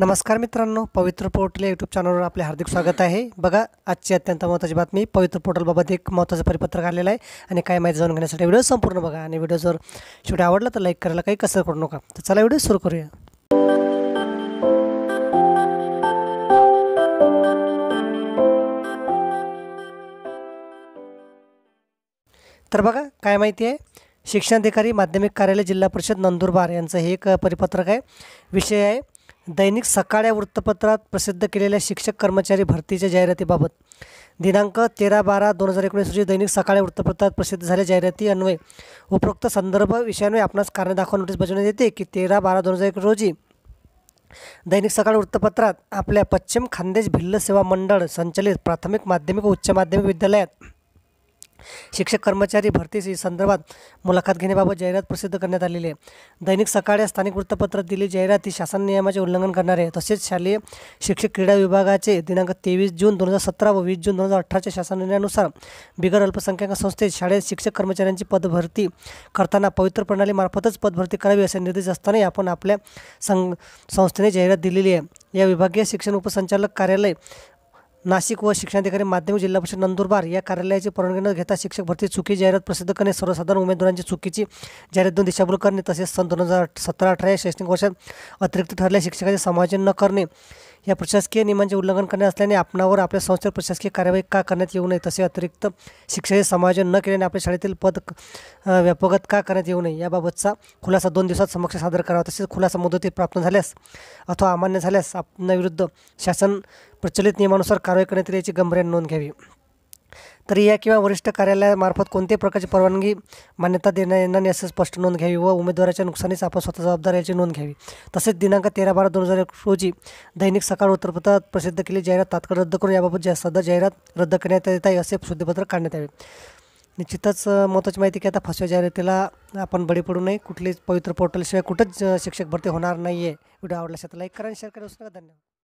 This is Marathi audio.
नमस्कार मित्रांनो पवित्र पोर्टल यूट्यूब चॅनलवर आपले हार्दिक स्वागत आहे बघा आजची अत्यंत महत्त्वाची बातमी पवित्र पोर्टलबाबत एक महत्त्वाचं परिपत्रक आलेलं आहे आणि काय माहिती जाणून घेण्यासाठी व्हिडिओ संपूर्ण बघा आणि व्हिडिओ जर शेवटी आवडला तर लाईक करायला काही कसं करू नका तर चला व्हिडिओ सुरू करूया तर बघा काय माहिती आहे शिक्षणाधिकारी माध्यमिक कार्यालय जिल्हा परिषद नंदुरबार यांचं हे एक परिपत्रक आहे विषय आहे दैनिक सकाळ या वृत्तपत्रात प्रसिद्ध केलेल्या शिक्षक कर्मचारी भरतीच्या जाहिरातीबाबत दिनांक तेरा बारा दोन हजार एकोणीस रोजी दैनिक सकाळ या वृत्तपत्रात प्रसिद्ध झाल्या जाहिराती अन्वय उपरोक्त संदर्भ विषयान्वय आपणास कारणे दाखवा नोटीस बजावण्यात येते की तेरा बारा दोन हजार एक रोजी दैनिक सकाळ वृत्तपत्रात आपल्या पश्चिम खानदेश भिल्ल सेवा मंडळ संचलित प्राथमिक माध्यमिक व उच्च माध्यमिक विद्यालयात शिक्षक कर्मचारी भरतीशी संदर्भात मुलाखत घेण्याबाबत जाहिरात प्रसिद्ध करण्यात आलेली आहे दैनिक सकाळ या स्थानिक वृत्तपत्रात दिली जाहिरात ही शासन नियमाचे उल्लंघन करणार आहे तसेच शालेय शिक्षक क्रीडा विभागाचे दिनांक तेवीस जून दोन हजार सतरा व वीस जून दोन हजार अठराच्या शासन निर्णयानुसार बिगर अल्पसंख्याक संस्थेत शाळेत शिक्षक कर्मचाऱ्यांची पदभरती करताना पवित्र प्रणालीमार्फतच पदभरती करावी असे निर्देश असतानाही आपण आपल्या संघ संस्थेने जाहिरात दिलेली आहे या विभागीय शिक्षण उपसंचालक कार्यालय नाशिक व शिक्षणाधिकारी माध्यमिक जिल्हा परिषद नंदुरबार या कार्यालयाची परवानगी न घेता शिक्षक भरती चुकी जाहिरात प्रसिद्ध करणे सर्वसाधारण उमेदवारांची चुकीची जाहिरात दोन दिशाभूल करणे तसेच सन दोन हजार सतरा अठरा या शैक्षणिक वर्षात अतिरिक्त ठरलेल्या शिक्षकाचे समायोजन न करणे या प्रशासकीय नियमांचे उल्लंघन करणे असल्याने आपणावर आपल्या संस्थेवर प्रशासकीय कार्यवाही का करण्यात येऊ नये तसे अतिरिक्त शिक्षण समायोजन न केल्याने आपल्या शाळेतील पद व्यापगत का करण्यात येऊ नये याबाबतचा खुलासा दोन दिवसात समक्ष सादर करावा तसेच खुलासा मुदतीत प्राप्त झाल्यास अथवा अमान्य झाल्यास आपणाविरुद्ध शासन प्रचलित नियमानुसार कारवाई करण्यात येईल याची गंभीर नोंद घ्यावी तर या किंवा वरिष्ठ कार्यालयामार्फत कोणत्याही प्रकारची परवानगी मान्यता देण्या येणार याची स्पष्ट नोंद घ्यावी व उमेदवाराच्या नुकसानीस आपण स्वतः जबाबदार याची नोंद घ्यावी तसेच दिनांक तेरा बारा दोन हजार रोजी दैनिक सकाळ उत्तरपत्रात प्रसिद्ध केली जाहिरात तात्काळ रद्द करून याबाबत जास्त सध्या जाहिरात रद्द करण्यात येत आहे असे शुद्धपत्र काढण्यात यावे निश्चितच महत्वाची माहिती की आता फसव्या जाहिरातीला आपण बळी पडू नये कुठलीच पवित्र पोर्टलशिवाय कुठंच शिक्षक भरती होणार नाही आहे व्हिडिओ आवडला तर लाईक करा आणि शेअर करा धन्यवाद